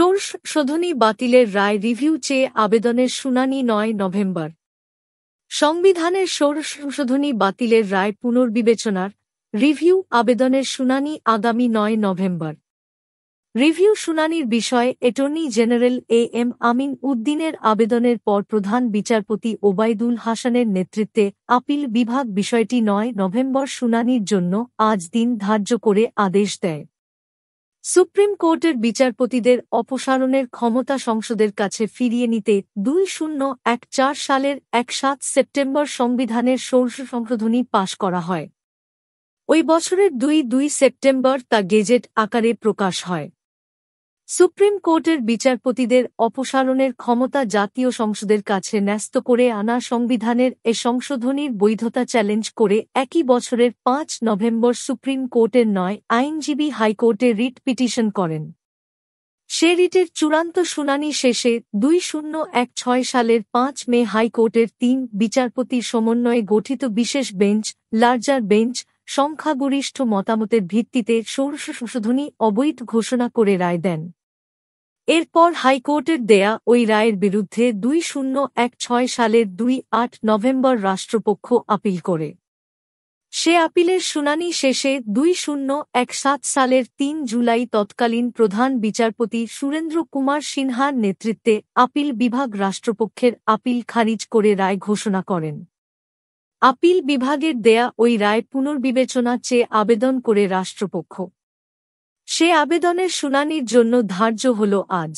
source শোধনী বাতিলের রায় review চেয়ে আবেদনের শুনানি নয় নভেম্বর সংবিধানের সোর্স সংশোধনী বাতিলের রায় পুনর্বিবেচনার রিভিউ আবেদনের শুনানি আগামী নয় নভেম্বর রিভিউ শুনানির বিষয়ে attorney general A M Amin উদ্দিনের আবেদনের পর প্রধান বিচারপতি ওবায়দুল হাসানের নেতৃত্বে আপিল বিভাগ বিষয়টি নয় নভেম্বর শুনানির জন্য আজ দিন ধার্য করে আদেশ দেয় সুপ্রিম কোর্টের বিচারপতিদের অপসারণের ক্ষমতা সংসদের কাছে ফিরিয়ে নিতে দুই শূন্য এক চার সালের এক সাত সেপ্টেম্বর সংবিধানের ষোড়শ সংশোধনী পাশ করা হয় ওই বছরের দুই দুই সেপ্টেম্বর তা গেজেট আকারে প্রকাশ হয় সুপ্রিম কোর্টের বিচারপতিদের অপসারণের ক্ষমতা জাতীয় সংসদের কাছে ন্যস্ত করে আনা সংবিধানের এ সংশোধনীর বৈধতা চ্যালেঞ্জ করে একই বছরের পাঁচ নভেম্বর সুপ্রিম কোর্টের নয় আইনজীবী হাইকোর্টে রিট পিটিশন করেন সে রিটের চূড়ান্ত শুনানি শেষে দুই শূন্য এক ছয় সালের পাঁচ মে হাইকোর্টের তিন বিচারপতির সমন্বয়ে গঠিত বিশেষ বেঞ্চ লার্জার বেঞ্চ সংখ্যাগরিষ্ঠ মতামতের ভিত্তিতে ষোড়শ সংশোধনী অবৈধ ঘোষণা করে রায় দেন এরপর হাইকোর্টের দেয়া ওই রায়ের বিরুদ্ধে দুই শূন্য এক ছয় সালের দুই আট নভেম্বর রাষ্ট্রপক্ষ আপিল করে সে আপিলের শুনানি শেষে দুই শূন্য এক সাত সালের তিন জুলাই তৎকালীন প্রধান বিচারপতি সুরেন্দ্র কুমার সিনহার নেতৃত্বে আপিল বিভাগ রাষ্ট্রপক্ষের আপিল খারিজ করে রায় ঘোষণা করেন আপিল বিভাগের দেয়া ওই রায় পুনর্বিবেচনা চেয়ে আবেদন করে রাষ্ট্রপক্ষ সে আবেদনের শুনানির জন্য ধার্য হল আজ